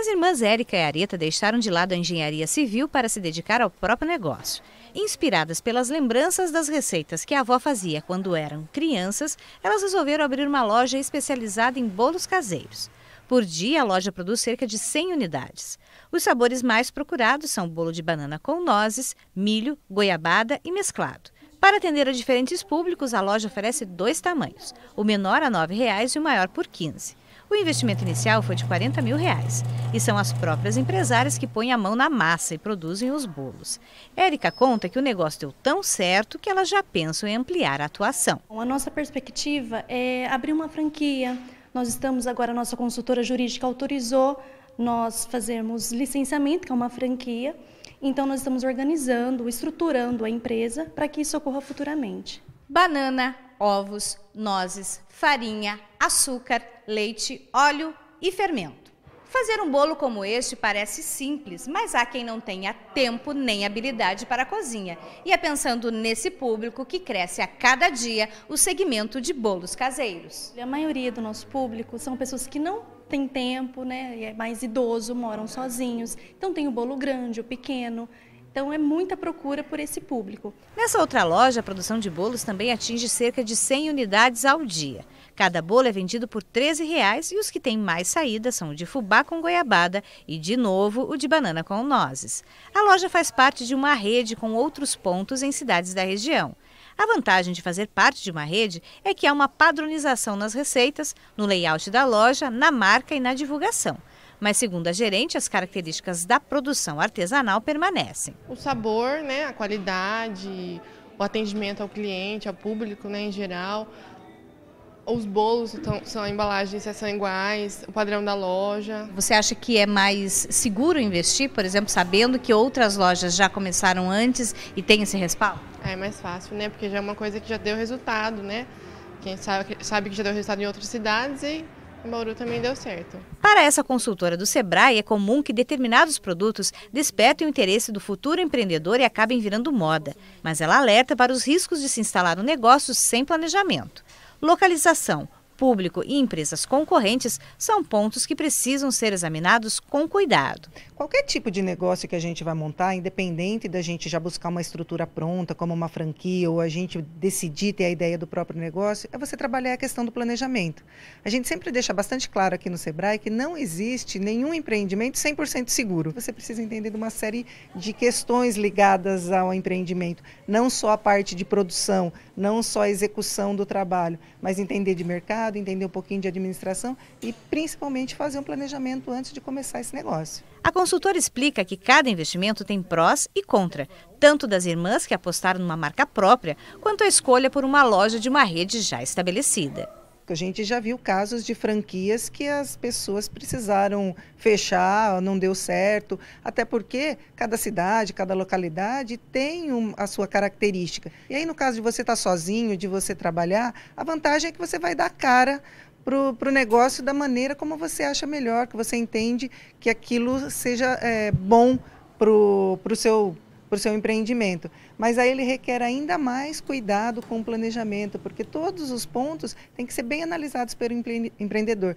As irmãs Érica e Areta deixaram de lado a engenharia civil para se dedicar ao próprio negócio. Inspiradas pelas lembranças das receitas que a avó fazia quando eram crianças, elas resolveram abrir uma loja especializada em bolos caseiros. Por dia, a loja produz cerca de 100 unidades. Os sabores mais procurados são bolo de banana com nozes, milho, goiabada e mesclado. Para atender a diferentes públicos, a loja oferece dois tamanhos, o menor a R$ 9,00 e o maior por R$ 15. O investimento inicial foi de 40 mil reais e são as próprias empresárias que põem a mão na massa e produzem os bolos. Érica conta que o negócio deu tão certo que elas já pensam em ampliar a atuação. A nossa perspectiva é abrir uma franquia. Nós estamos agora, a nossa consultora jurídica autorizou nós fazermos licenciamento, que é uma franquia. Então, nós estamos organizando, estruturando a empresa para que isso ocorra futuramente. Banana ovos, nozes, farinha, açúcar, leite, óleo e fermento. Fazer um bolo como este parece simples, mas há quem não tenha tempo nem habilidade para a cozinha. E é pensando nesse público que cresce a cada dia o segmento de bolos caseiros. A maioria do nosso público são pessoas que não têm tempo, né? É mais idoso, moram sozinhos. Então tem o bolo grande, o pequeno, então é muita procura por esse público. Nessa outra loja, a produção de bolos também atinge cerca de 100 unidades ao dia. Cada bolo é vendido por R$ 13 e os que têm mais saída são o de fubá com goiabada e, de novo, o de banana com nozes. A loja faz parte de uma rede com outros pontos em cidades da região. A vantagem de fazer parte de uma rede é que há uma padronização nas receitas, no layout da loja, na marca e na divulgação. Mas, segundo a gerente, as características da produção artesanal permanecem. O sabor, né, a qualidade, o atendimento ao cliente, ao público né, em geral. Os bolos são a embalagem são iguais, o padrão da loja. Você acha que é mais seguro investir, por exemplo, sabendo que outras lojas já começaram antes e tem esse respaldo? É mais fácil, né? Porque já é uma coisa que já deu resultado, né? Quem sabe, sabe que já deu resultado em outras cidades e em Bauru também deu certo. Para essa consultora do Sebrae, é comum que determinados produtos despertem o interesse do futuro empreendedor e acabem virando moda. Mas ela alerta para os riscos de se instalar um negócio sem planejamento. Localização, público e empresas concorrentes são pontos que precisam ser examinados com cuidado. Qualquer tipo de negócio que a gente vai montar, independente da gente já buscar uma estrutura pronta, como uma franquia, ou a gente decidir ter a ideia do próprio negócio, é você trabalhar a questão do planejamento. A gente sempre deixa bastante claro aqui no Sebrae que não existe nenhum empreendimento 100% seguro. Você precisa entender de uma série de questões ligadas ao empreendimento, não só a parte de produção, não só a execução do trabalho, mas entender de mercado mercado, entender um pouquinho de administração e principalmente fazer um planejamento antes de começar esse negócio. A consultora explica que cada investimento tem prós e contra, tanto das irmãs que apostaram numa marca própria, quanto a escolha por uma loja de uma rede já estabelecida. A gente já viu casos de franquias que as pessoas precisaram fechar, não deu certo, até porque cada cidade, cada localidade tem um, a sua característica. E aí, no caso de você estar tá sozinho, de você trabalhar, a vantagem é que você vai dar cara para o negócio da maneira como você acha melhor, que você entende que aquilo seja é, bom para o seu para o seu empreendimento. Mas aí ele requer ainda mais cuidado com o planejamento, porque todos os pontos têm que ser bem analisados pelo empreendedor.